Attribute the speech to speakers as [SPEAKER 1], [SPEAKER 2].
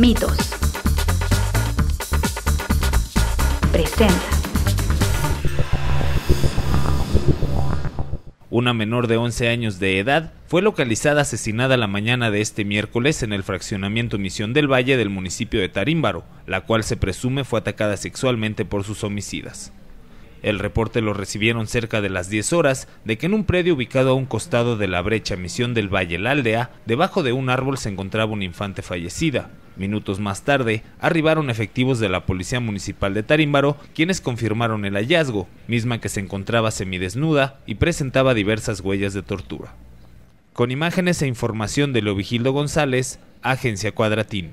[SPEAKER 1] Mitos. Presenta.
[SPEAKER 2] Una menor de 11 años de edad fue localizada asesinada la mañana de este miércoles en el fraccionamiento Misión del Valle del municipio de Tarímbaro, la cual se presume fue atacada sexualmente por sus homicidas. El reporte lo recibieron cerca de las 10 horas de que en un predio ubicado a un costado de la brecha Misión del Valle La Aldea, debajo de un árbol se encontraba una infante fallecida. Minutos más tarde, arribaron efectivos de la Policía Municipal de Tarímbaro, quienes confirmaron el hallazgo, misma que se encontraba semidesnuda y presentaba diversas huellas de tortura. Con imágenes e información de Vigildo González, Agencia Cuadratín.